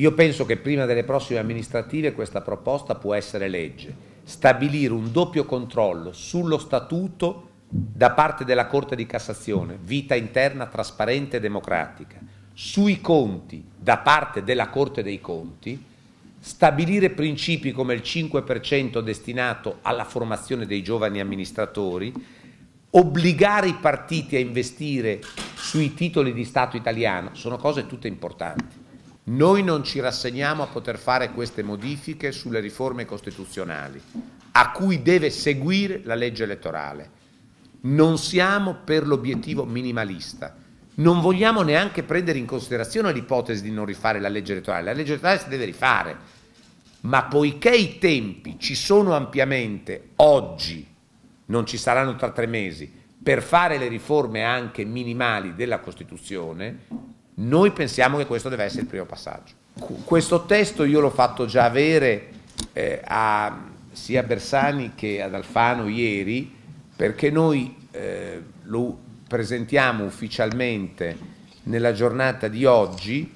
Io penso che prima delle prossime amministrative questa proposta può essere legge. Stabilire un doppio controllo sullo statuto da parte della Corte di Cassazione, vita interna trasparente e democratica, sui conti da parte della Corte dei Conti, stabilire principi come il 5% destinato alla formazione dei giovani amministratori, obbligare i partiti a investire sui titoli di Stato italiano, sono cose tutte importanti. Noi non ci rassegniamo a poter fare queste modifiche sulle riforme costituzionali, a cui deve seguire la legge elettorale. Non siamo per l'obiettivo minimalista. Non vogliamo neanche prendere in considerazione l'ipotesi di non rifare la legge elettorale. La legge elettorale si deve rifare. Ma poiché i tempi ci sono ampiamente oggi, non ci saranno tra tre mesi, per fare le riforme anche minimali della Costituzione, noi pensiamo che questo deve essere il primo passaggio. Questo testo io l'ho fatto già avere eh, a, sia a Bersani che ad Alfano ieri, perché noi eh, lo presentiamo ufficialmente nella giornata di oggi,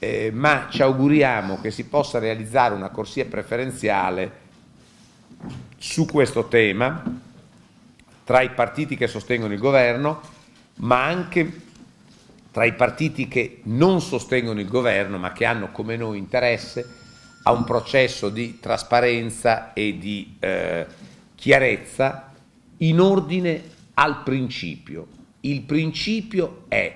eh, ma ci auguriamo che si possa realizzare una corsia preferenziale su questo tema tra i partiti che sostengono il governo, ma anche tra i partiti che non sostengono il governo ma che hanno come noi interesse a un processo di trasparenza e di eh, chiarezza in ordine al principio. Il principio è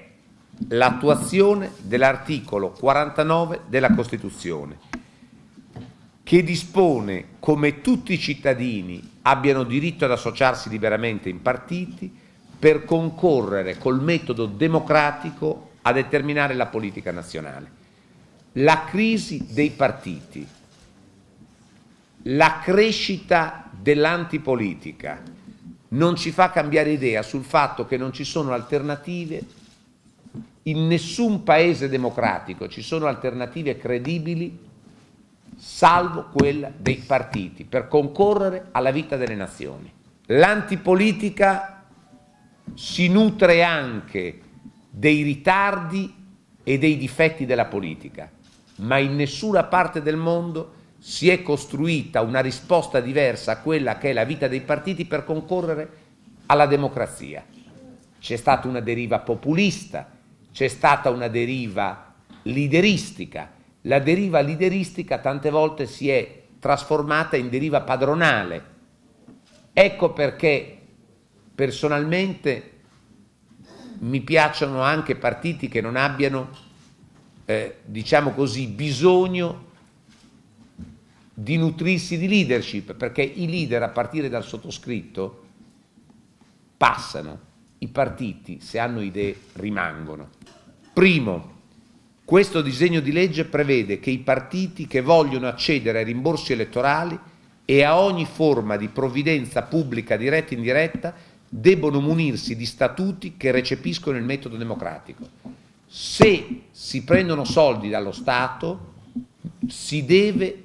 l'attuazione dell'articolo 49 della Costituzione, che dispone come tutti i cittadini abbiano diritto ad associarsi liberamente in partiti, per concorrere col metodo democratico a determinare la politica nazionale. La crisi dei partiti, la crescita dell'antipolitica non ci fa cambiare idea sul fatto che non ci sono alternative, in nessun paese democratico ci sono alternative credibili salvo quella dei partiti per concorrere alla vita delle nazioni. L'antipolitica si nutre anche dei ritardi e dei difetti della politica, ma in nessuna parte del mondo si è costruita una risposta diversa a quella che è la vita dei partiti per concorrere alla democrazia. C'è stata una deriva populista, c'è stata una deriva lideristica. La deriva lideristica tante volte si è trasformata in deriva padronale. Ecco perché Personalmente mi piacciono anche partiti che non abbiano, eh, diciamo così, bisogno di nutrirsi di leadership, perché i leader a partire dal sottoscritto passano, i partiti se hanno idee rimangono. Primo, questo disegno di legge prevede che i partiti che vogliono accedere ai rimborsi elettorali e a ogni forma di provvidenza pubblica diretta e indiretta debbono munirsi di statuti che recepiscono il metodo democratico. Se si prendono soldi dallo Stato, si deve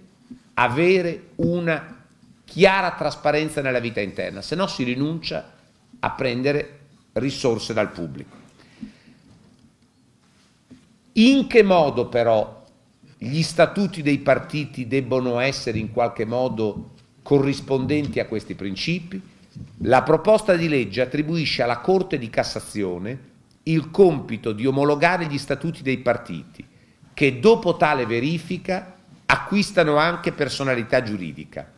avere una chiara trasparenza nella vita interna, se no si rinuncia a prendere risorse dal pubblico. In che modo però gli statuti dei partiti debbono essere in qualche modo corrispondenti a questi principi? La proposta di legge attribuisce alla Corte di Cassazione il compito di omologare gli statuti dei partiti, che dopo tale verifica acquistano anche personalità giuridica.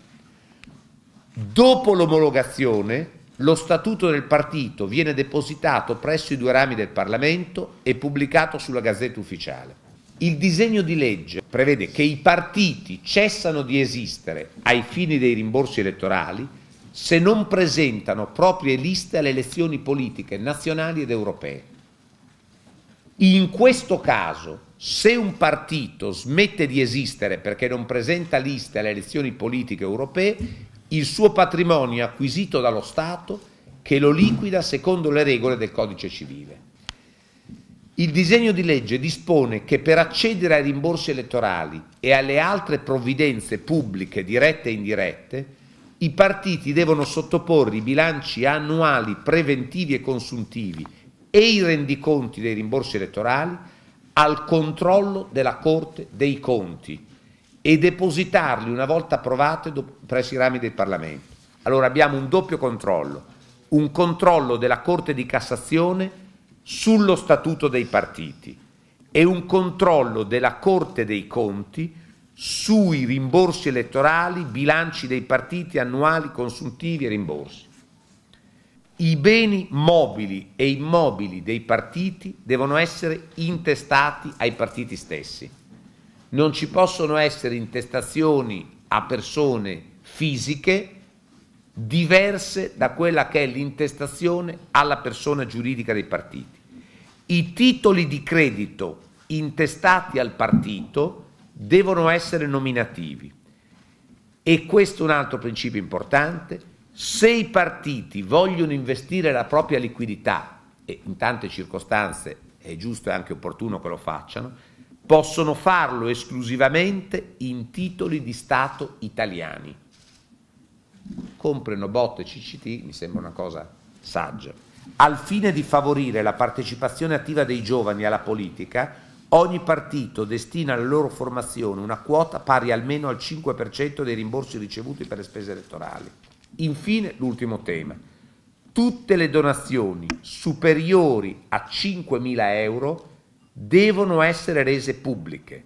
Dopo l'omologazione, lo statuto del partito viene depositato presso i due rami del Parlamento e pubblicato sulla Gazzetta Ufficiale. Il disegno di legge prevede che i partiti cessano di esistere ai fini dei rimborsi elettorali se non presentano proprie liste alle elezioni politiche nazionali ed europee. In questo caso, se un partito smette di esistere perché non presenta liste alle elezioni politiche europee, il suo patrimonio è acquisito dallo Stato che lo liquida secondo le regole del codice civile. Il disegno di legge dispone che per accedere ai rimborsi elettorali e alle altre provvidenze pubbliche dirette e indirette, i partiti devono sottoporre i bilanci annuali preventivi e consuntivi e i rendiconti dei rimborsi elettorali al controllo della Corte dei Conti e depositarli una volta approvati presso i rami del Parlamento. Allora abbiamo un doppio controllo, un controllo della Corte di Cassazione sullo statuto dei partiti e un controllo della Corte dei Conti sui rimborsi elettorali, bilanci dei partiti annuali, consuntivi e rimborsi. I beni mobili e immobili dei partiti devono essere intestati ai partiti stessi. Non ci possono essere intestazioni a persone fisiche diverse da quella che è l'intestazione alla persona giuridica dei partiti. I titoli di credito intestati al partito devono essere nominativi. E questo è un altro principio importante. Se i partiti vogliono investire la propria liquidità, e in tante circostanze è giusto e anche opportuno che lo facciano, possono farlo esclusivamente in titoli di Stato italiani. Comprano bot e CCT, mi sembra una cosa saggia. Al fine di favorire la partecipazione attiva dei giovani alla politica, Ogni partito destina alla loro formazione una quota pari almeno al 5% dei rimborsi ricevuti per le spese elettorali. Infine, l'ultimo tema. Tutte le donazioni superiori a 5.000 euro devono essere rese pubbliche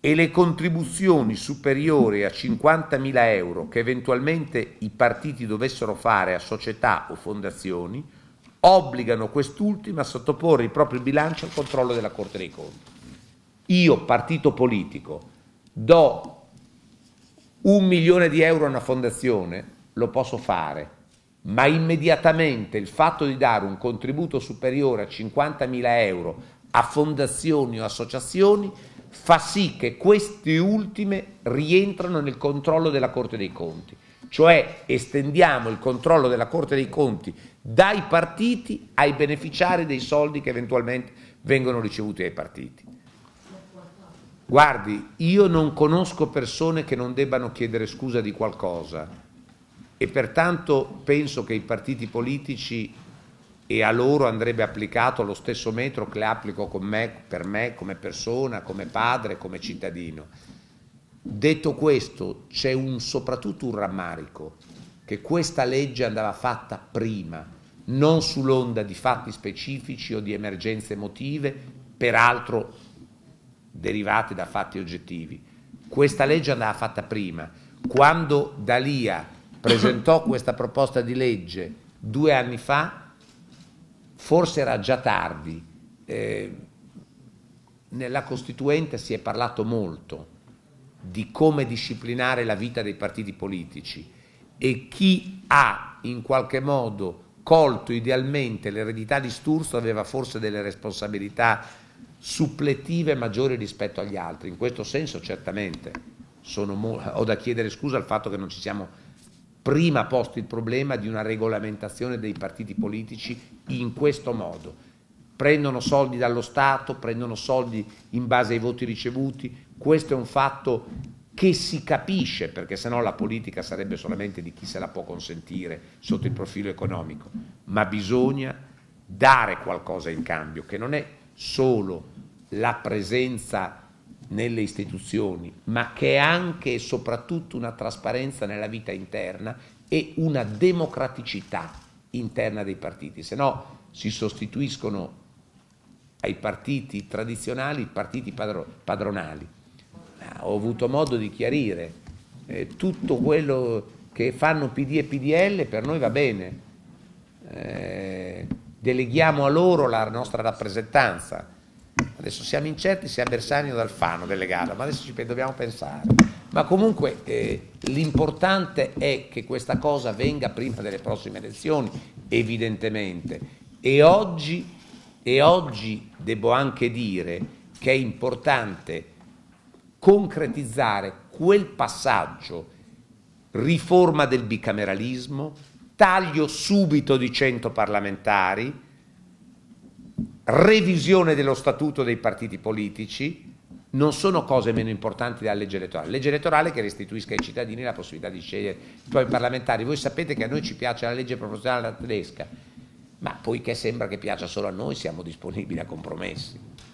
e le contribuzioni superiori a 50.000 euro che eventualmente i partiti dovessero fare a società o fondazioni obbligano quest'ultima a sottoporre il proprio bilancio al controllo della Corte dei Conti. Io, partito politico, do un milione di euro a una fondazione, lo posso fare, ma immediatamente il fatto di dare un contributo superiore a 50.000 euro a fondazioni o associazioni fa sì che queste ultime rientrano nel controllo della Corte dei Conti cioè estendiamo il controllo della Corte dei Conti dai partiti ai beneficiari dei soldi che eventualmente vengono ricevuti dai partiti. Guardi, io non conosco persone che non debbano chiedere scusa di qualcosa e pertanto penso che i partiti politici e a loro andrebbe applicato lo stesso metro che applico me, per me come persona, come padre, come cittadino Detto questo, c'è un, soprattutto un rammarico che questa legge andava fatta prima, non sull'onda di fatti specifici o di emergenze emotive, peraltro derivate da fatti oggettivi. Questa legge andava fatta prima. Quando Dalia presentò questa proposta di legge due anni fa, forse era già tardi. Eh, nella Costituente si è parlato molto di come disciplinare la vita dei partiti politici e chi ha in qualche modo colto idealmente l'eredità di Sturzo aveva forse delle responsabilità suppletive maggiori rispetto agli altri. In questo senso certamente mo- ho da chiedere scusa al fatto che non ci siamo prima posti il problema di una regolamentazione dei partiti politici in questo modo prendono soldi dallo Stato, prendono soldi in base ai voti ricevuti, questo è un fatto che si capisce, perché sennò la politica sarebbe solamente di chi se la può consentire sotto il profilo economico, ma bisogna dare qualcosa in cambio, che non è solo la presenza nelle istituzioni, ma che è anche e soprattutto una trasparenza nella vita interna e una democraticità interna dei partiti, se no si sostituiscono ai partiti tradizionali, partiti padro, padronali. Ah, ho avuto modo di chiarire, eh, tutto quello che fanno PD e PDL per noi va bene, eh, deleghiamo a loro la nostra rappresentanza. Adesso siamo incerti se avversario o d'Alfano delegato, ma adesso ci dobbiamo pensare. Ma comunque eh, l'importante è che questa cosa venga prima delle prossime elezioni, evidentemente. E oggi e oggi devo anche dire che è importante concretizzare quel passaggio, riforma del bicameralismo, taglio subito di 100 parlamentari, revisione dello statuto dei partiti politici, non sono cose meno importanti della legge elettorale. Legge elettorale che restituisca ai cittadini la possibilità di scegliere i propri parlamentari. Voi sapete che a noi ci piace la legge proporzionale tedesca, ma poiché sembra che piaccia solo a noi siamo disponibili a compromessi.